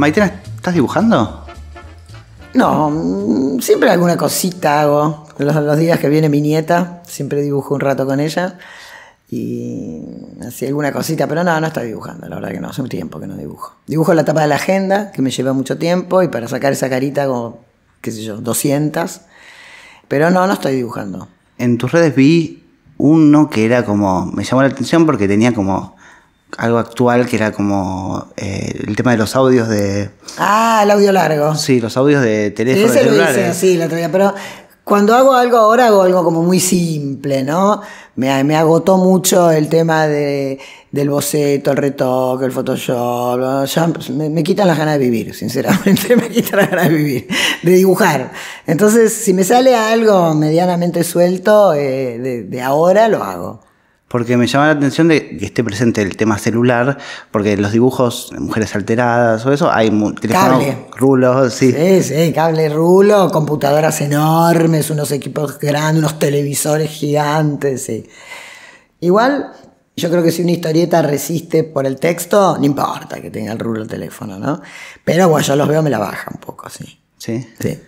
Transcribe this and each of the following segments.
Maitena, ¿estás dibujando? No, mm, siempre alguna cosita hago. Los, días que viene mi nieta, siempre dibujo un rato con ella. Y así alguna cosita, pero no, no estoy dibujando, la verdad que no, hace un tiempo que no dibujo. Dibujo la tapa de la agenda, que me lleva mucho tiempo, y para sacar esa carita como, qué sé yo, 200. Pero no, no estoy dibujando. En tus redes vi uno que era como, me llamó la atención porque tenía como algo actual que era como eh, el tema de los audios de. Ah, el audio largo. Sí, los audios de teléfono. Ese lo hice, sí, la otra pero cuando hago algo ahora hago algo como muy simple, ¿no? Me, me agotó mucho el tema de, del boceto, el retoque, el Photoshop. me, quitan las ganas de vivir, sinceramente, me quitan las ganas de vivir, de dibujar. Entonces, si me sale algo medianamente suelto eh, de, de ahora, lo hago porque me llama la atención de que esté presente el tema celular, porque los dibujos de mujeres alteradas o eso, hay teléfonos rulos, sí. Sí, sí, cable rulo, computadoras enormes, unos equipos grandes, unos televisores gigantes, sí. Igual, yo creo que si una historieta resiste por el texto, no importa que tenga el rulo el teléfono, ¿no? Pero bueno, yo los veo, me la baja un poco, sí. Sí. sí.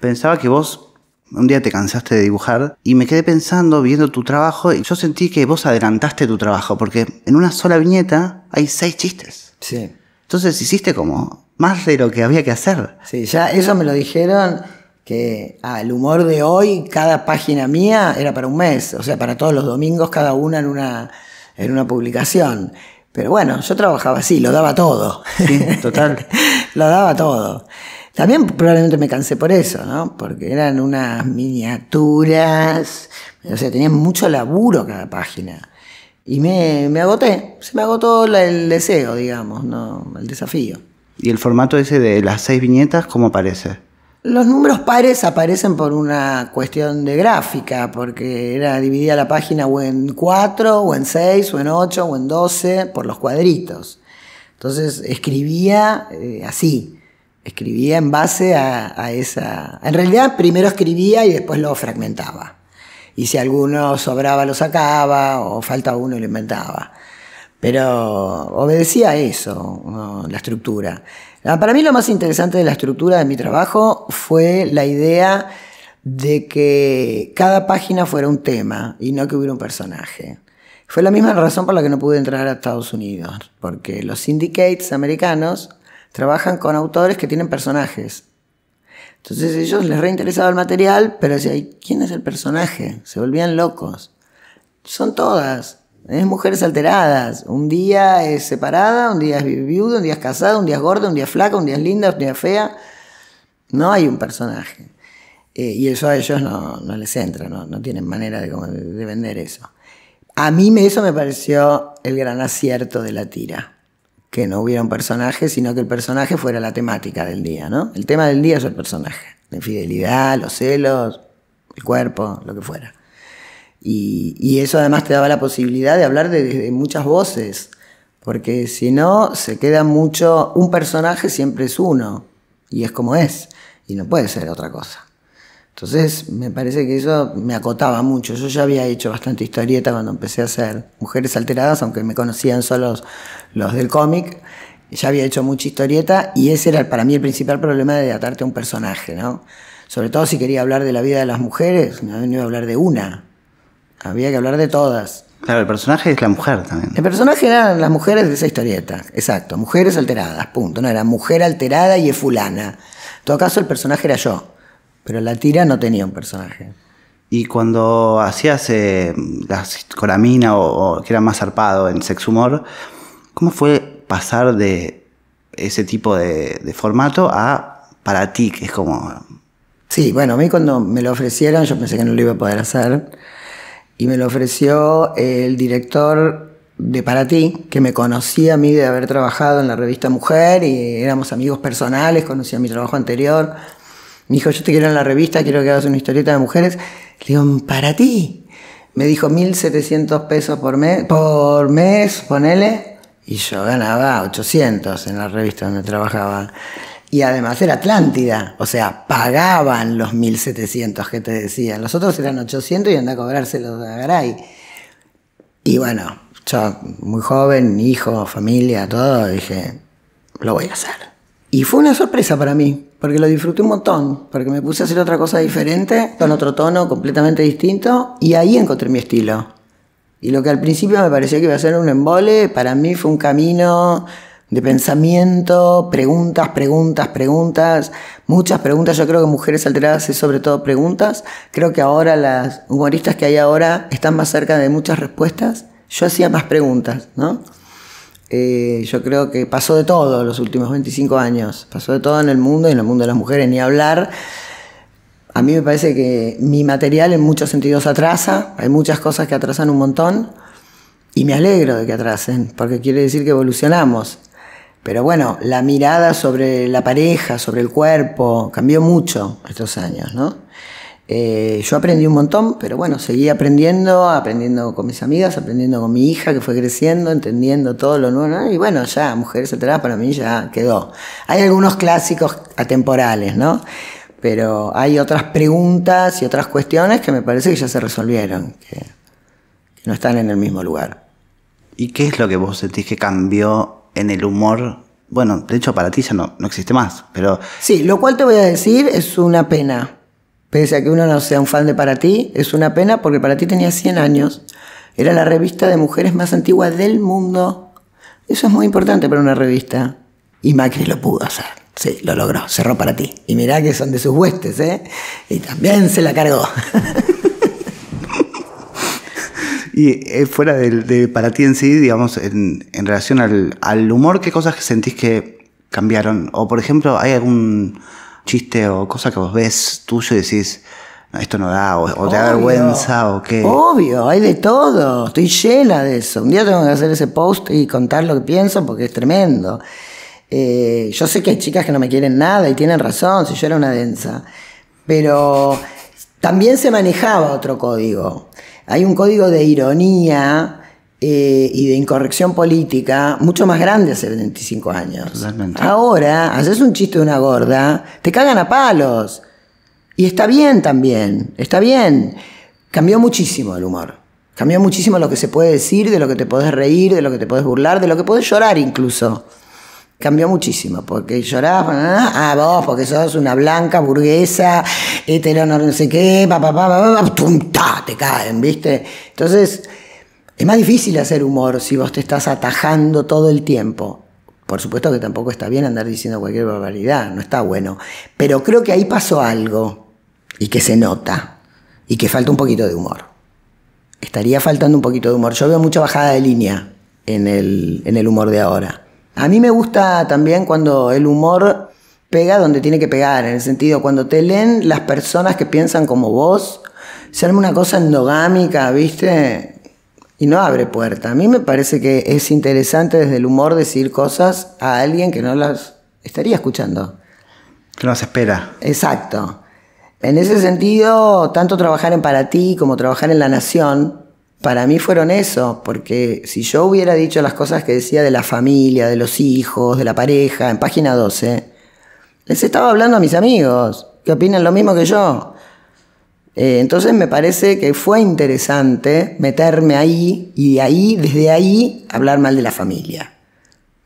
Pensaba que vos un día te cansaste de dibujar y me quedé pensando, viendo tu trabajo, y yo sentí que vos adelantaste tu trabajo, porque en una sola viñeta hay seis chistes. Sí. Entonces hiciste como más de lo que había que hacer. Sí, ya eso me lo dijeron que al ah, humor de hoy cada página mía era para un mes, o sea, para todos los domingos cada una en una, en una publicación. Pero bueno, yo trabajaba así, lo daba todo. Sí, total. lo daba todo. También probablemente me cansé por eso, ¿no? Porque eran unas miniaturas, o sea, tenía mucho laburo cada página. Y me, agoté, se me agotó el deseo, digamos, ¿no? El desafío. ¿Y el formato ese de las seis viñetas, cómo aparece? Los números pares aparecen por una cuestión de gráfica, porque era dividida la página o en cuatro, o en seis, o en ocho, o en doce, por los cuadritos. Entonces escribía eh, así. Escribía en base a, esa... En realidad primero escribía y después lo fragmentaba. Y si alguno sobraba lo sacaba o falta uno lo inventaba. Pero obedecía a eso, la estructura. Ah, para mí lo más interesante de la estructura de mi trabajo fue la idea de que cada página fuera un tema y no que hubiera un personaje. Fue la misma razón por la que no pude entrar a Estados Unidos, porque los syndicates americanos trabajan con autores que tienen personajes. Entonces ellos les reinteresaba el material, pero decían, ¿quién es el personaje? Se volvían locos. Son todas. Es mujeres alteradas. Un día es separada, un día es viuda, un día es casada, un día es gorda, un día es flaca, un día es linda, un día fea. No hay un personaje. Eh, y eso a ellos no, les entra, no, tienen manera de, vender eso. A mí eso me pareció el gran acierto de la tira que no hubiera un personaje, sino que el personaje fuera la temática del día, ¿no? El tema del día es el personaje, la infidelidad, los celos, el cuerpo, lo que fuera. Y, eso además te daba la posibilidad de hablar de, de muchas voces, porque si no, se queda mucho, un personaje siempre es uno, y es como es, y no puede ser otra cosa. Entonces me parece que eso me acotaba mucho. Yo ya había hecho bastante historieta cuando empecé a hacer Mujeres Alteradas, aunque me conocían solo los, del cómic. Ya había hecho mucha historieta y ese era para mí el principal problema de atarte a un personaje, ¿no? Sobre todo si quería hablar de la vida de las mujeres, no, iba a hablar de una, había que hablar de todas. Claro, el personaje es la mujer también. El personaje eran las mujeres de esa historieta, exacto, mujeres alteradas, punto. No era mujer alterada y es fulana. En todo caso, el personaje era yo. Pero la tira no tenía un personaje. Y cuando hacías eh, las, la o, que era más zarpado en sex humor, ¿cómo fue pasar de ese tipo de, de formato a para ti, que es como... Sí, bueno, a mí cuando me lo ofrecieron yo pensé que no lo iba a poder hacer. Y me lo ofreció el director de Para ti, que me conocía a mí de haber trabajado en la revista Mujer y éramos amigos personales, conocía mi trabajo anterior. Me dijo, yo te quiero en la revista, quiero que hagas una historieta de mujeres. Le digo, para ti. Me dijo 1.700 pesos por mes, por mes, ponele. Y yo ganaba 800 en la revista donde trabajaba. Y además era Atlántida, o sea, pagaban los 1.700 que te decían. Los otros eran 800 y anda a cobrárselos a Garay. Y bueno, yo muy joven, hijo, familia, todo, dije, lo voy a hacer. Y fue una sorpresa para mí, porque lo disfruté un montón, porque me puse a hacer otra cosa diferente, con otro tono completamente distinto, y ahí encontré mi estilo. Y lo que al principio me parecía que iba a ser un embole, para mí fue un camino de pensamiento, preguntas, preguntas, preguntas, muchas preguntas. Yo creo que Mujeres Alteradas es sobre todo preguntas. Creo que ahora las humoristas que hay ahora están más cerca de muchas respuestas. Yo hacía más preguntas, ¿no? Eh, yo creo que pasó de todo los últimos 25 años, pasó de todo en el mundo y en el mundo de las mujeres, ni hablar. A mí me parece que mi material en muchos sentidos atrasa, hay muchas cosas que atrasan un montón y me alegro de que atrasen, porque quiere decir que evolucionamos. Pero bueno, la mirada sobre la pareja, sobre el cuerpo, cambió mucho estos años, ¿no? Eh, yo aprendí un montón, pero bueno, seguí aprendiendo, aprendiendo con mis amigas, aprendiendo con mi hija que fue creciendo, entendiendo todo lo nuevo. ¿no? Y bueno, ya Mujeres Atrás para mí ya quedó. Hay algunos clásicos atemporales, ¿no? Pero hay otras preguntas y otras cuestiones que me parece que ya se resolvieron, que, no están en el mismo lugar. ¿Y qué es lo que vos sentís que cambió en el humor bueno, de hecho para ti ya no, no, existe más, pero... Sí, lo cual te voy a decir es una pena, Pese a que uno no sea un fan de Para ti, es una pena porque Para ti tenía 100 años. Era la revista de mujeres más antigua del mundo. Eso es muy importante para una revista. Y Macri lo pudo hacer. Sí, lo logró. Cerró Para ti. Y mirá que son de sus huestes, ¿eh? Y también se la cargó. Y eh, fuera de, para ti en sí, digamos, en, relación al, humor, ¿qué cosas sentís que cambiaron? O por ejemplo, ¿hay algún, chiste o cosa que vos ves tuyo y decís, esto no da, o, te da vergüenza o qué? Obvio, hay de todo, estoy llena de eso. Un día tengo que hacer ese post y contar lo que pienso porque es tremendo. Eh, yo sé que hay chicas que no me quieren nada y tienen razón, si yo era una densa, pero también se manejaba otro código. Hay un código de ironía eh, y de incorrección política mucho más grande hace 25 años. Ahora haces un chiste de una gorda, te cagan a palos. Y está bien también, está bien. Cambió muchísimo el humor. Cambió muchísimo lo que se puede decir, de lo que te podés reír, de lo que te podés burlar, de lo que podés llorar incluso. Cambió muchísimo, porque llorás, ah, ah vos, porque sos una blanca burguesa, hetero, no sé qué, te caen, ¿viste? Entonces, es más difícil hacer humor si vos te estás atajando todo el tiempo. Por supuesto que tampoco está bien andar diciendo cualquier barbaridad, no está bueno. Pero creo que ahí pasó algo y que se nota y que falta un poquito de humor. Estaría faltando un poquito de humor. Yo veo mucha bajada de línea en el, humor de ahora. A mí me gusta también cuando el humor pega donde tiene que pegar, en el sentido, cuando te leen las personas que piensan como vos, se una cosa endogámica, ¿viste? y no abre puerta. A mí me parece que es interesante desde el humor decir cosas a alguien que no las estaría escuchando. Que no las espera. Exacto. En ese sentido, tanto trabajar en Para ti como trabajar en La Nación, para mí fueron eso, porque si yo hubiera dicho las cosas que decía de la familia, de los hijos, de la pareja, en página 12, les estaba hablando a mis amigos, que opinan lo mismo que yo. Eh, entonces me parece que fue interesante meterme ahí y de ahí, desde ahí, hablar mal de la familia.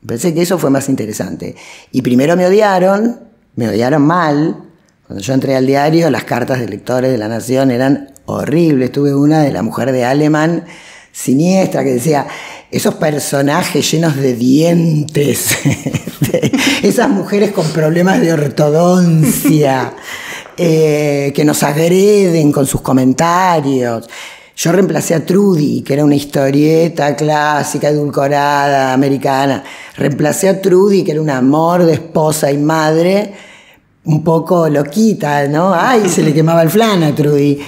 Me parece que eso fue más interesante. Y primero me odiaron, me odiaron mal. Cuando yo entré al diario, las cartas de lectores de la Nación eran horribles. Tuve una de la mujer de Alemán, siniestra, que decía, esos personajes llenos de dientes, esas mujeres con problemas de ortodoncia. Eh, que nos agreden con sus comentarios. Yo reemplacé a Trudy, que era una historieta clásica, edulcorada, americana. Reemplacé a Trudy, que era un amor de esposa y madre, un poco loquita, ¿no? Ay, se le quemaba el flan a Trudy.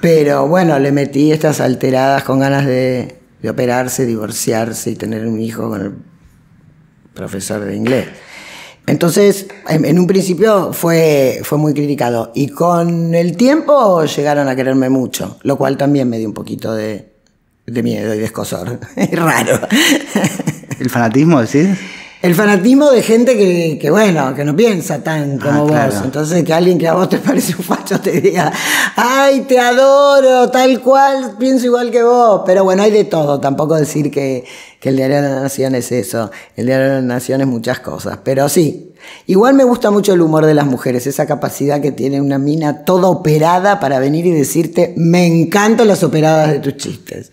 Pero bueno, le metí estas alteradas con ganas de operarse, divorciarse y tener un hijo con el profesor de inglés. Entonces, en, un principio fue, muy criticado y con el tiempo llegaron a quererme mucho, lo cual también me dio un poquito de, de miedo y de escosor. Es raro. ¿El fanatismo decís? el fanatismo de gente que, bueno, que no piensa tan ah, como vos. Entonces, que alguien que a vos te parece un facho te diga, ay, te adoro, tal cual, pienso igual que vos. Pero bueno, hay de todo. Tampoco decir que, el Diario de la Nación es eso. El Diario de la Nación es muchas cosas. Pero sí, igual me gusta mucho el humor de las mujeres, esa capacidad que tiene una mina toda operada para venir y decirte, me encantan las operadas de tus chistes.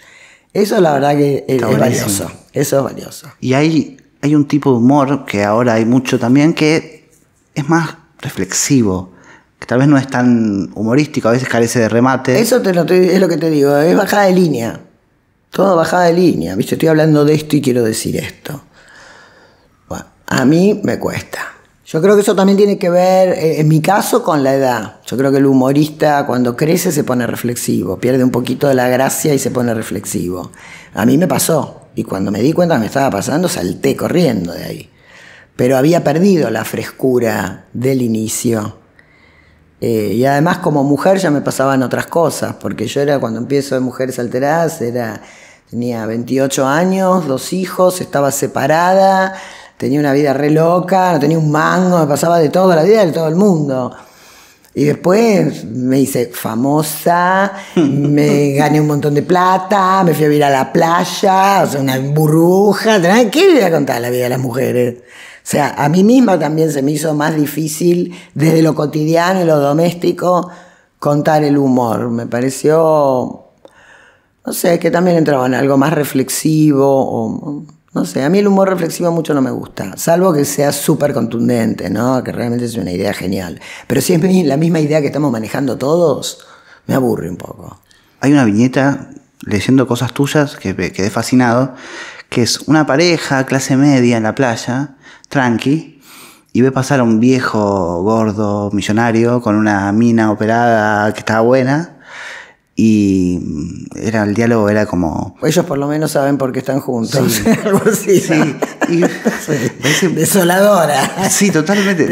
Eso la verdad que es, valioso. Eso es valioso. Y ahí hay un tipo de humor que ahora hay mucho también que es más reflexivo, que tal vez no es tan humorístico, a veces carece de remate. Eso es lo que te digo, es bajada de línea. Todo bajada de línea, Estoy hablando de esto y quiero decir esto. a mí me cuesta. Yo creo que eso también tiene que ver, eh, en mi caso, con la edad. Yo creo que el humorista cuando crece se pone reflexivo, pierde un poquito de la gracia y se pone reflexivo. A mí me pasó. Y cuando me di cuenta que me estaba pasando, salté corriendo de ahí. Pero había perdido la frescura del inicio. Eh, y además como mujer ya me pasaban otras cosas, porque yo era cuando empiezo de Mujeres Alteradas, era, tenía 28 años, dos hijos, estaba separada, tenía una vida re loca, no tenía un mango, me pasaba de toda la vida de todo el mundo. Y después me hice famosa, me gané un montón de plata, me fui a vivir a la playa, o sea, una burbuja. ¿Qué le voy a contar la vida de las mujeres? O sea, a mí misma también se me hizo más difícil, desde lo cotidiano y lo doméstico, contar el humor. Me pareció, no sé, que también entraba en algo más reflexivo. O, no sé, a mí el humor reflexivo mucho no me gusta, salvo que sea súper contundente, ¿no? Que realmente es una idea genial. Pero si es la misma idea que estamos manejando todos, me aburre un poco. Hay una viñeta leyendo cosas tuyas que me quedé fascinado, que es una pareja, clase media, en la playa, tranqui, y ve pasar a un viejo gordo, millonario, con una mina operada que estaba buena, y mm, era el diálogo era como ellos por lo menos saben por qué están juntos algo así desoladora sí totalmente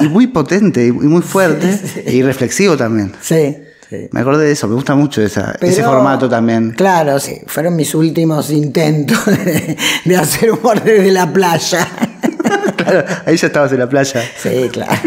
Y, muy potente y muy fuerte y reflexivo también sí me acordé de eso, me gusta mucho ese formato también. Claro, sí, fueron mis últimos intentos de, hacer un borde de la playa. claro, ahí ya estabas en la playa. Sí, claro.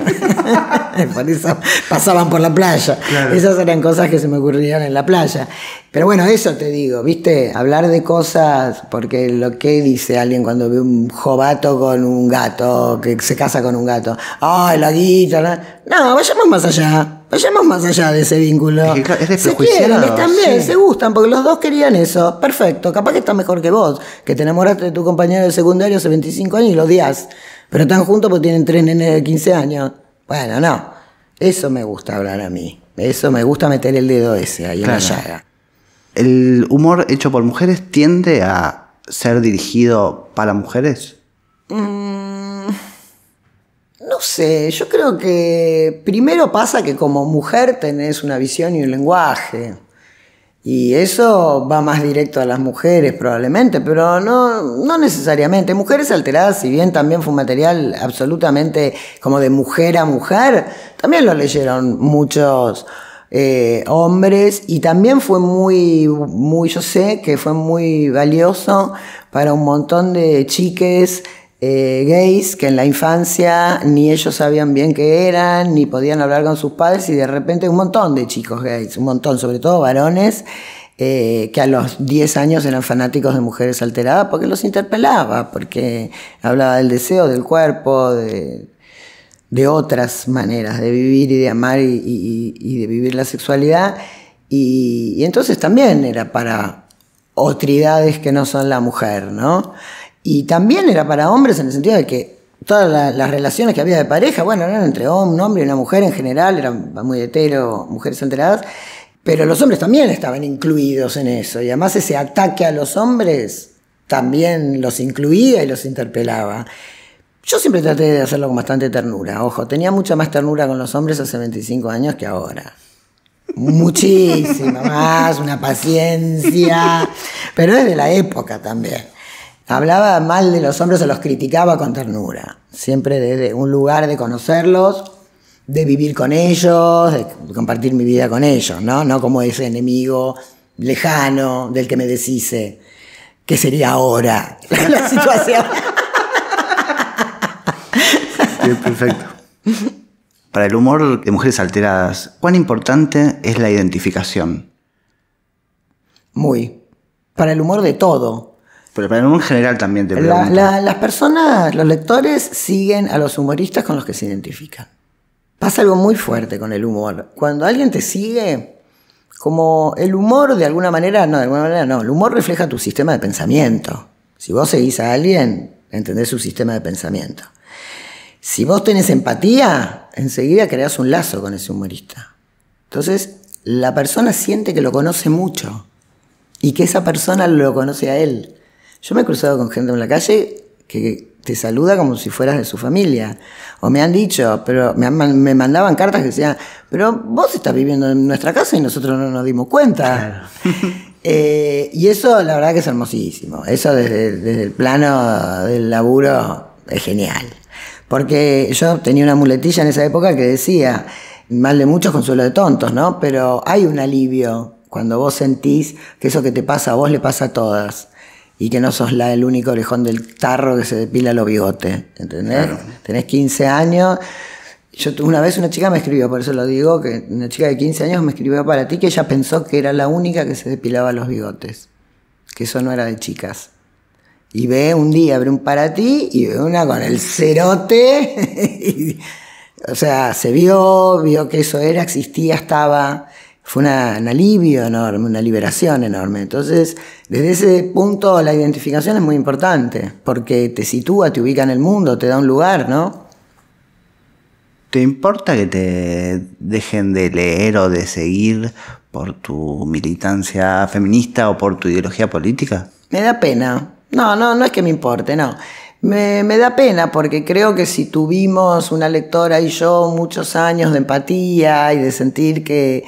por eso pasaban por la playa. Esas eran cosas que se me ocurrían en la playa. Pero bueno, eso te digo, ¿viste? Hablar de cosas, porque lo que dice alguien cuando ve un jovato con un gato, que se casa con un gato, ¡ay, la guita! No, vayamos más allá. Vayamos más allá de ese vínculo. Es, se quieren, están bien, se gustan, porque los dos querían eso. Perfecto, capaz que está mejor que vos, que te enamoraste de tu compañero de secundario hace 25 años y lo odias. Pero están juntos porque tienen tres nenes de 15 años. Bueno, no. Eso me gusta hablar a mí. Eso me gusta meter el dedo ese ahí en la llaga. ¿El humor hecho por mujeres tiende a ser dirigido para mujeres? Mm, no sé, yo creo que primero pasa que como mujer tenés una visión y un lenguaje. Y eso va más directo a las mujeres probablemente, pero no, no necesariamente. Mujeres alteradas, si bien también fue un material absolutamente como de mujer a mujer, también lo leyeron muchos eh, hombres y también fue muy, muy, yo sé que fue muy valioso para un montón de chiques eh, gays que en la infancia ni ellos sabían bien qué eran, ni podían hablar con sus padres y de repente un montón de chicos gays, un montón, sobre todo varones, eh, que a los 10 años eran fanáticos de mujeres alteradas porque los interpelaba, porque hablaba del deseo, del cuerpo, de, otras maneras de vivir y de amar y, de vivir la sexualidad. Y, y entonces también era para otridades que no son la mujer, ¿no? Y también era para hombres en el sentido de que todas las relaciones que había de pareja, bueno, eran entre un hombre y una mujer en general, eran muy hetero, mujeres enteradas, pero los hombres también estaban incluidos en eso. Y además ese ataque a los hombres también los incluía y los interpelaba. Yo siempre traté de hacerlo con bastante ternura. Ojo, tenía mucha más ternura con los hombres hace 25 años que ahora. Muchísima más, una paciencia. Pero es de la época también hablaba mal de los hombres o los criticaba con ternura, siempre desde un lugar de conocerlos, de vivir con ellos, de compartir mi vida con ellos, ¿no? No como ese enemigo lejano del que me deshice, que sería ahora la situación. perfecto. Para el humor de mujeres alteradas, ¿cuán importante es la identificación? Muy. Para el humor de todo. Pero en general también te las personas, los lectores siguen a los humoristas con los que se identifican. Pasa algo muy fuerte con el humor. Cuando alguien te sigue, como el humor de alguna manera, no, de alguna manera no, el humor refleja tu sistema de pensamiento. Si vos seguís a alguien, entendés su sistema de pensamiento. Si vos tenés empatía, enseguida creas un lazo con ese humorista. Entonces, la persona siente que lo conoce mucho y que esa persona lo conoce a él. Yo me he cruzado con gente en la calle que te saluda como si fueras de su familia. O me han dicho, pero me, me mandaban cartas que decían, pero vos estás viviendo en nuestra casa y nosotros no nos dimos cuenta. Eh, y eso la verdad que es hermosísimo. Eso desde, desde el plano del laburo es genial. Porque yo tenía una muletilla en esa época que decía, mal de muchos, consuelo de tontos, ¿no? Pero hay un alivio cuando vos sentís que eso que te pasa a vos le pasa a todas y que no sos la, el único orejón del tarro que se depila los bigotes. ¿Entendés? Tenés 15 años. Yo una vez una chica me escribió, por eso lo digo, que una chica de 15 años me escribió para ti que ella pensó que era la única que se depilaba los bigotes. Que eso no era de chicas. Y ve un día, abre un para ti y ve una con el cerote. o sea, se vio, vio que eso era, existía, estaba fue un alivio enorme, una liberación enorme. Entonces, desde ese punto la identificación es muy importante, porque te sitúa, te ubica en el mundo, te da un lugar, ¿no? ¿Te importa que te dejen de leer o de seguir por tu militancia feminista o por tu ideología política? Me da pena. No, no, no es que me importe, no. me, da pena porque creo que si tuvimos una lectora y yo muchos años de empatía y de sentir que,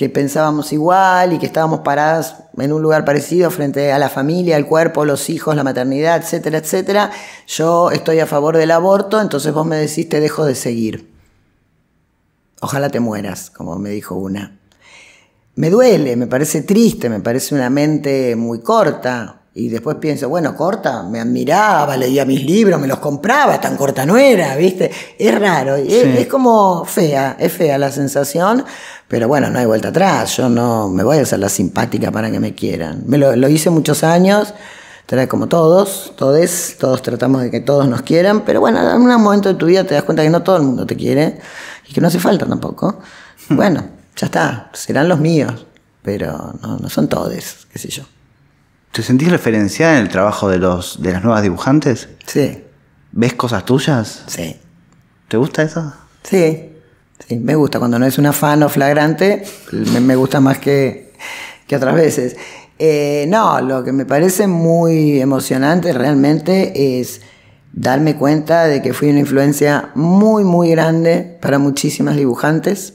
que pensábamos igual y que estábamos paradas en un lugar parecido frente a la familia, al cuerpo, los hijos, la maternidad, etcétera, etcétera. Yo estoy a favor del aborto, entonces vos me decís te dejo de seguir. Ojalá te mueras, como me dijo una. Me duele, me parece triste, me parece una mente muy corta, y después pienso, bueno, corta, me admiraba, leía mis libros, me los compraba, tan corta no era, ¿viste? Es raro, es, como fea, es fea la sensación, pero bueno, no hay vuelta atrás, yo no me voy a hacer la simpática para que me quieran. Me lo, hice muchos años, trae como todos, todes, todos tratamos de que todos nos quieran, pero bueno, en un momento de tu vida te das cuenta que no todo el mundo te quiere y que no hace falta tampoco. bueno, ya está, serán los míos, pero no, no son todos qué sé yo. ¿Te sentís referenciada en el trabajo de, los, de las nuevas dibujantes? Sí. ¿Ves cosas tuyas? Sí. ¿Te gusta eso? Sí. sí me gusta. Cuando no es un o flagrante, me, gusta más que, que otras veces. Eh, no, lo que me parece muy emocionante realmente es darme cuenta de que fui una influencia muy, muy grande para muchísimas dibujantes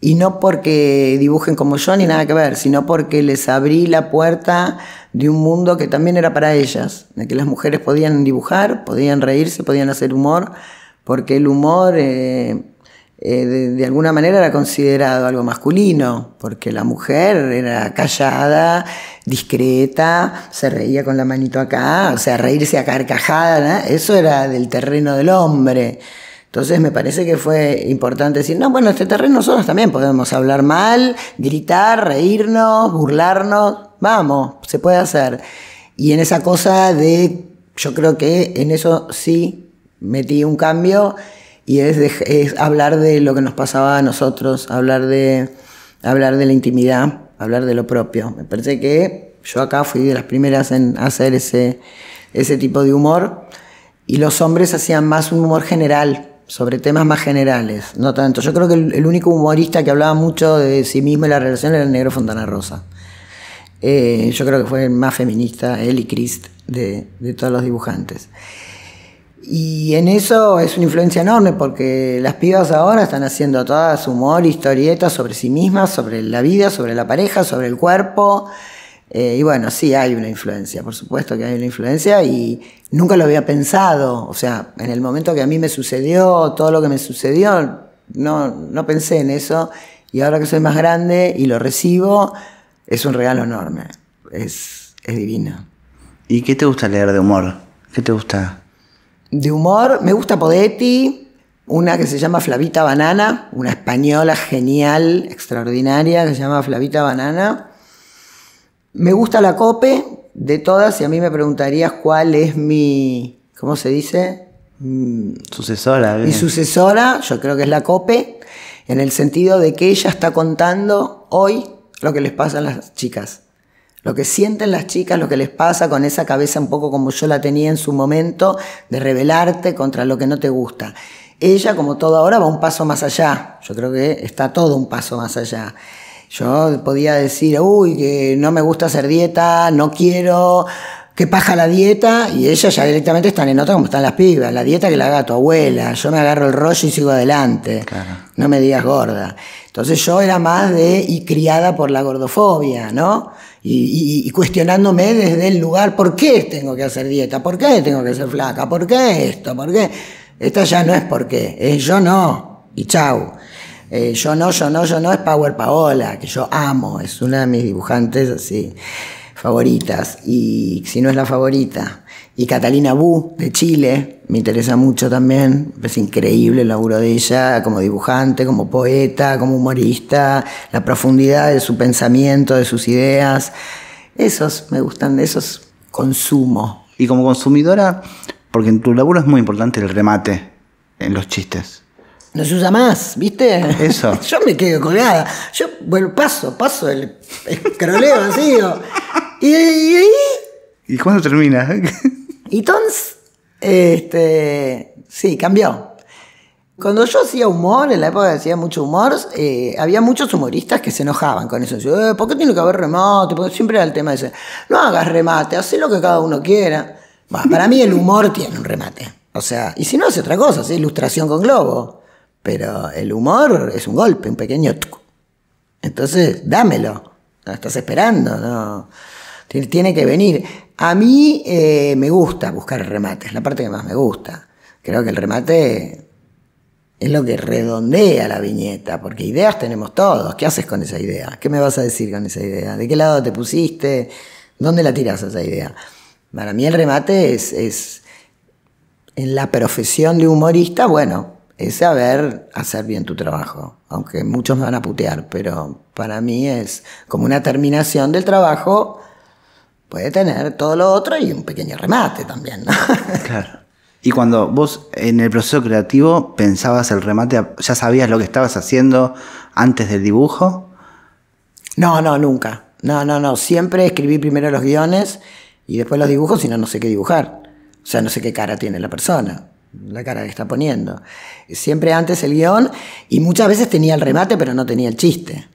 y no porque dibujen como yo ni nada que ver, sino porque les abrí la puerta de un mundo que también era para ellas, de que las mujeres podían dibujar, podían reírse, podían hacer humor, porque el humor eh, eh, de, alguna manera era considerado algo masculino, porque la mujer era callada, discreta, se reía con la manito acá, o sea, reírse a carcajada, eso era del terreno del hombre. Entonces me parece que fue importante decir, no, bueno, este terreno nosotros también podemos hablar mal, gritar, reírnos, burlarnos, vamos, se puede hacer. Y en esa cosa de, yo creo que en eso sí metí un cambio y es, hablar de lo que nos pasaba a nosotros, hablar de, hablar de la intimidad, hablar de lo propio. Me parece que yo acá fui de las primeras en hacer ese, ese tipo de humor y los hombres hacían más un humor general sobre temas más generales, no tanto. Yo creo que el, único humorista que hablaba mucho de sí mismo y la relación era el negro Fontana Rosa. Eh, yo creo que fue el más feminista, él y Christ, de, de, todos los dibujantes. Y en eso es una influencia enorme porque las pibas ahora están haciendo todas humor, historietas sobre sí mismas, sobre la vida, sobre la pareja, sobre el cuerpo. Eh, y bueno, sí hay una influencia, por supuesto que hay una influencia y nunca lo había pensado. O sea, en el momento que a mí me sucedió, todo lo que me sucedió, no, pensé en eso. Y ahora que soy más grande y lo recibo, es un regalo enorme. Es, es divino. ¿Y qué te gusta leer de humor? ¿Qué te gusta? De humor, me gusta Podetti, una que se llama Flavita Banana, una española genial, extraordinaria, que se llama Flavita Banana. Me gusta la cope de todas y a mí me preguntarías cuál es mi, ¿cómo se dice? Mm, sucesora. Mi sucesora, yo creo que es la cope, en el sentido de que ella está contando hoy lo que les pasa a las chicas. Lo que sienten las chicas, lo que les pasa con esa cabeza un poco como yo la tenía en su momento, de rebelarte contra lo que no te gusta. Ella, como todo ahora, va un paso más allá. Yo creo que está todo un paso más allá. Yo podía decir, uy, que no me gusta hacer dieta, no quiero, que paja la dieta, y ellas ya directamente están en otra como están las pibas. La dieta que la haga tu abuela, yo me agarro el rollo y sigo adelante. No me digas gorda. Entonces yo era más de, y criada por la gordofobia, ¿no? Y, cuestionándome desde el lugar, ¿por qué tengo que hacer dieta? ¿Por qué tengo que ser flaca? ¿Por qué esto? ¿Por qué? Esta ya no es por qué, es yo no. Y chau. Eh, yo no, yo no, yo no es Power Paola, que yo amo, es una de mis dibujantes así favoritas, y si no es la favorita. Y Catalina Bu, de Chile, me interesa mucho también, es increíble el laburo de ella como dibujante, como poeta, como humorista, la profundidad de su pensamiento, de sus ideas. Esos me gustan, esos consumo. Y como consumidora, porque en tu laburo es muy importante el remate en los chistes no se usa más, ¿viste? Eso. Yo me quedo colgada. Yo, bueno, paso, paso el, croleo vacío. Y, y ahí. ¿Y cuándo termina? y entonces, este, sí, cambió. Cuando yo hacía humor, en la época que hacía mucho humor, eh, había muchos humoristas que se enojaban con eso. yo eh, ¿por qué tiene que haber remate? Porque siempre era el tema ese. No hagas remate, haz lo que cada uno quiera. para mí el humor tiene un remate. O sea, y si no, hace otra cosa, hace ilustración con globo. Pero el humor es un golpe, un pequeño... Entonces, dámelo. No estás esperando, no. Tiene que venir. A mí eh, me gusta buscar remates, la parte que más me gusta. Creo que el remate es lo que redondea la viñeta, porque ideas tenemos todos. ¿Qué haces con esa idea? ¿Qué me vas a decir con esa idea? ¿De qué lado te pusiste? ¿Dónde la tiras esa idea? Para mí el remate es, es en la profesión de humorista, bueno, es saber hacer bien tu trabajo, aunque muchos me van a putear, pero para mí es como una terminación del trabajo, puede tener todo lo otro y un pequeño remate también, ¿no? Claro. Y cuando vos en el proceso creativo pensabas el remate, ¿ya sabías lo que estabas haciendo antes del dibujo? No, no, nunca. No, no, no. Siempre escribí primero los guiones y después los dibujos, si no, no sé qué dibujar. O sea, no sé qué cara tiene la persona la cara que está poniendo. Siempre antes el guión y muchas veces tenía el remate pero no tenía el chiste.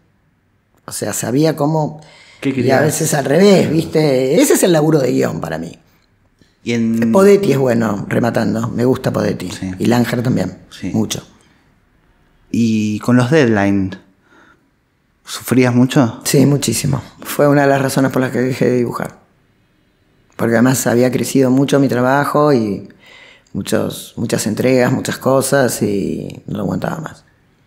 O sea, sabía cómo... y a veces al revés, ¿viste? Ese es el laburo de guión para mí. Y Podetti es bueno rematando, me gusta Podetti. Y Langer también, mucho. ¿Y con los deadlines? ¿Sufrías mucho? Sí, muchísimo. Fue una de las razones por las que dejé de dibujar. Porque además había crecido mucho mi trabajo y muchos, muchas entregas, muchas cosas y no lo aguantaba más.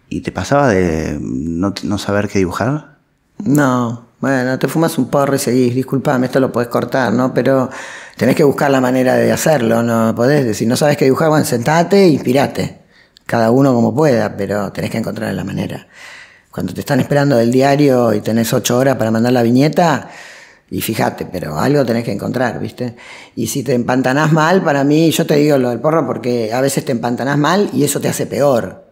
¿Y te pasaba de no, saber qué dibujar? No, bueno, te fumas un porro y seguís, disculpame, esto lo podés cortar, ¿no? Pero tenés que buscar la manera de hacerlo, no podés decir, no sabes qué dibujar, bueno, sentate y e inspirate. Cada uno como pueda, pero tenés que encontrar la manera. Cuando te están esperando del diario y tenés ocho horas para mandar la viñeta, y fíjate, pero algo tenés que encontrar, ¿viste? Y si te empantanás mal, para mí, yo te digo lo del porro porque a veces te empantanás mal y eso te hace peor.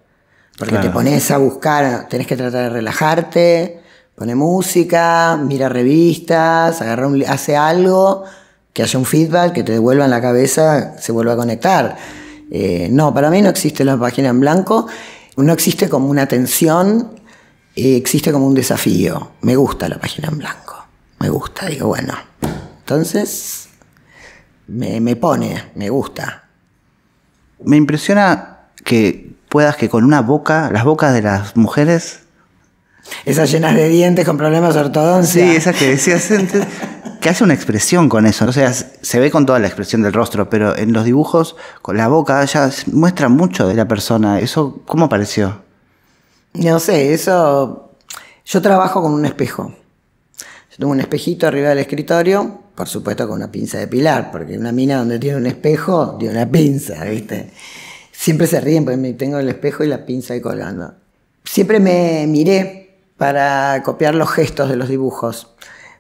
Porque te pones a buscar, tenés que tratar de relajarte, pone música, mira revistas, agarra un, hace algo que haya un feedback, que te devuelva en la cabeza, se vuelva a conectar. Eh, no, para mí no existe la página en blanco, no existe como una tensión, eh, existe como un desafío. Me gusta la página en blanco me gusta, digo, bueno. Entonces, me, pone, me gusta. Me impresiona que puedas que con una boca, las bocas de las mujeres... Esas llenas de dientes con problemas de ortodoncia. Sí, esas que decías antes, que hace una expresión con eso. O sea, se ve con toda la expresión del rostro, pero en los dibujos, con la boca, ya muestra mucho de la persona. ¿Eso cómo apareció? No sé, eso... Yo trabajo con un espejo. Yo tengo un espejito arriba del escritorio, por supuesto con una pinza de pilar, porque una mina donde tiene un espejo, tiene una pinza, ¿viste? Siempre se ríen porque tengo el espejo y la pinza ahí colgando. Siempre me miré para copiar los gestos de los dibujos.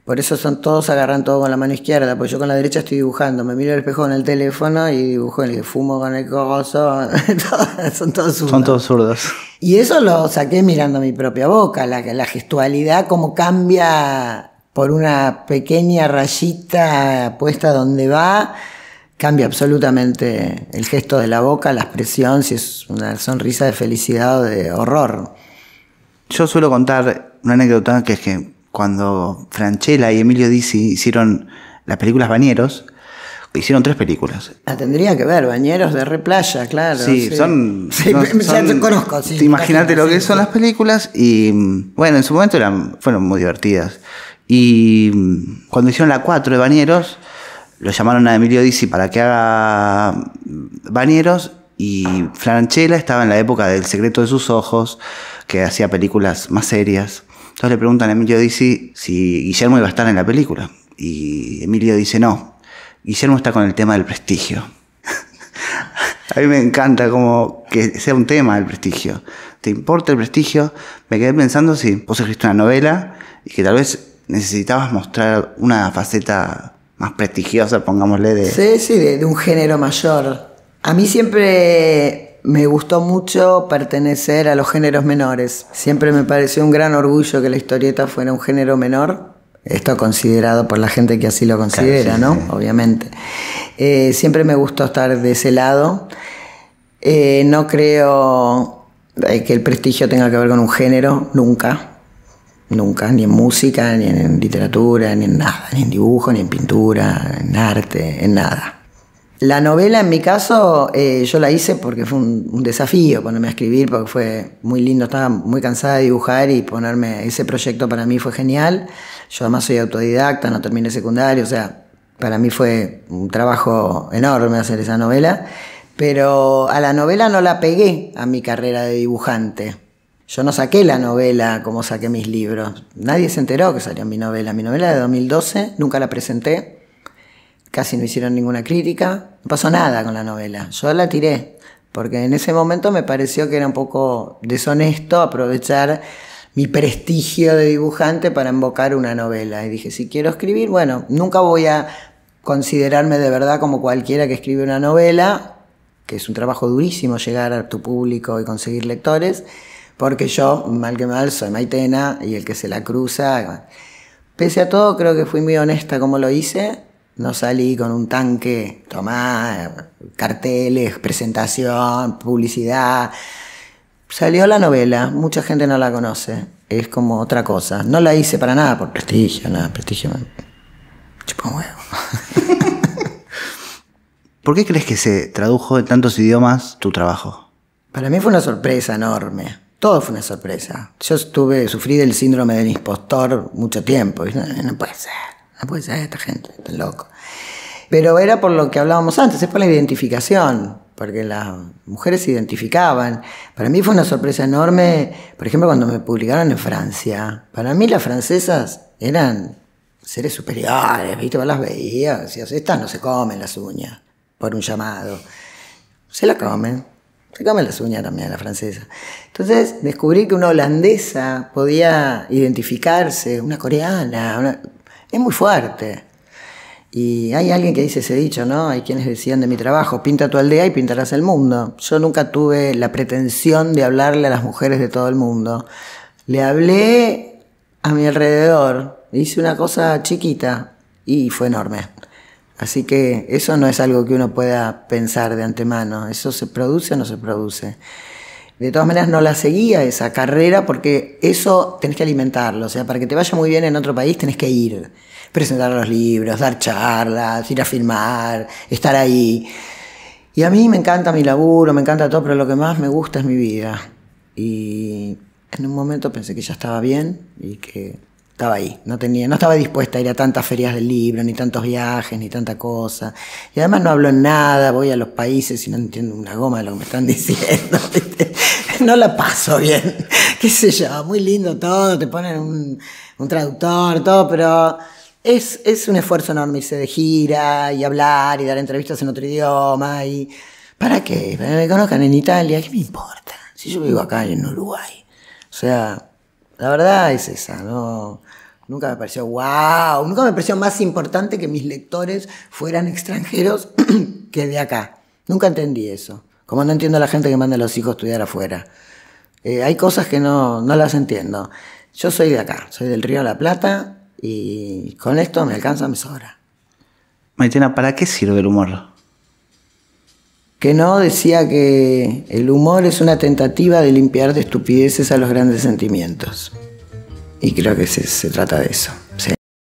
Por eso son todos agarran todo con la mano izquierda, porque yo con la derecha estoy dibujando. Me miro el espejo con el teléfono y dibujo que fumo con el cogoso. son todos zurdos. Son todos zurdos. Y eso lo saqué mirando mi propia boca, la, la gestualidad, cómo cambia por una pequeña rayita puesta donde va, cambia absolutamente el gesto de la boca, la expresión, si es una sonrisa de felicidad o de horror. Yo suelo contar una anécdota que es que cuando Franchella y Emilio Dizzi hicieron las películas Bañeros, hicieron tres películas. La tendría que ver, Bañeros de Replaya, claro. Sí, son. conozco, sí. Imagínate lo que son las películas y, bueno, en su momento eran, fueron muy divertidas. Y mm, cuando hicieron la 4 de Bañeros, lo llamaron a Emilio Dizzi para que haga mm, Bañeros y Franchella estaba en la época del secreto de sus ojos, que hacía películas más serias. Entonces le preguntan a Emilio Dizzi si Guillermo iba a estar en la película. Y Emilio dice no, Guillermo está con el tema del prestigio. a mí me encanta como que sea un tema del prestigio. ¿Te importa el prestigio? Me quedé pensando si vos escribiste una novela y que tal vez necesitabas mostrar una faceta más prestigiosa, pongámosle, de... Sí, sí, de, un género mayor. A mí siempre me gustó mucho pertenecer a los géneros menores. Siempre me pareció un gran orgullo que la historieta fuera un género menor. Esto considerado por la gente que así lo considera, ¿no? Obviamente. Eh, siempre me gustó estar de ese lado. Eh, no creo eh, que el prestigio tenga que ver con un género, nunca. Nunca, ni en música, ni en literatura, ni en nada, ni en dibujo, ni en pintura, en arte, en nada. La novela en mi caso eh, yo la hice porque fue un, un, desafío ponerme a escribir, porque fue muy lindo, estaba muy cansada de dibujar y ponerme ese proyecto para mí fue genial. Yo además soy autodidacta, no terminé secundario, o sea, para mí fue un trabajo enorme hacer esa novela, pero a la novela no la pegué a mi carrera de dibujante yo no saqué la novela como saqué mis libros. Nadie se enteró que salió mi novela. Mi novela de 2012, nunca la presenté. Casi no hicieron ninguna crítica. No pasó nada con la novela. Yo la tiré. Porque en ese momento me pareció que era un poco deshonesto aprovechar mi prestigio de dibujante para invocar una novela. Y dije, si quiero escribir, bueno, nunca voy a considerarme de verdad como cualquiera que escribe una novela, que es un trabajo durísimo llegar a tu público y conseguir lectores, porque yo, mal que mal, soy maitena y el que se la cruza. Pese a todo, creo que fui muy honesta como lo hice. No salí con un tanque, tomá, carteles, presentación, publicidad. Salió la novela, mucha gente no la conoce. Es como otra cosa. No la hice para nada, por prestigio, nada, prestigio. huevo. ¿Por qué crees que se tradujo en tantos idiomas tu trabajo? Para mí fue una sorpresa enorme todo fue una sorpresa. Yo estuve, sufrí del síndrome del impostor mucho tiempo. no, puede ser, no puede ser esta gente, está loco. Pero era por lo que hablábamos antes, es por la identificación, porque las mujeres se identificaban. Para mí fue una sorpresa enorme, por ejemplo, cuando me publicaron en Francia. Para mí las francesas eran seres superiores, ¿viste? las veías, estas no se comen las uñas por un llamado. Se la comen, come las uñas también la francesa. Entonces descubrí que una holandesa podía identificarse, una coreana, es muy fuerte. Y hay alguien que dice ese dicho, ¿no? Hay quienes decían de mi trabajo, pinta tu aldea y pintarás el mundo. Yo nunca tuve la pretensión de hablarle a las mujeres de todo el mundo. Le hablé a mi alrededor, hice una cosa chiquita y fue enorme. Así que eso no es algo que uno pueda pensar de antemano, eso se produce o no se produce. De todas maneras, no la seguía esa carrera porque eso tenés que alimentarlo. O sea, para que te vaya muy bien en otro país tenés que ir, presentar los libros, dar charlas, ir a filmar, estar ahí. Y a mí me encanta mi laburo, me encanta todo, pero lo que más me gusta es mi vida. Y en un momento pensé que ya estaba bien y que estaba ahí, no, tenía, no estaba dispuesta a ir a tantas ferias del libro, ni tantos viajes, ni tanta cosa. Y además no hablo nada, voy a los países y no entiendo una goma de lo que me están diciendo. No la paso bien, qué sé yo, muy lindo todo, te ponen un, traductor, todo, pero es, es un esfuerzo enorme irse de gira y hablar y dar entrevistas en otro idioma. y ¿Para qué? que me conozcan en Italia, ¿qué me importa? Si yo vivo acá en Uruguay. O sea, la verdad es esa, ¿no? Nunca me pareció wow, nunca me pareció más importante que mis lectores fueran extranjeros que de acá. Nunca entendí eso. Como no entiendo a la gente que manda a los hijos a estudiar afuera. Eh, hay cosas que no, no las entiendo. Yo soy de acá, soy del Río de la Plata y con esto me alcanza, me sobra. Maitena, ¿para qué sirve el humor? Que no decía que el humor es una tentativa de limpiar de estupideces a los grandes sentimientos. Y creo que se, se trata de eso.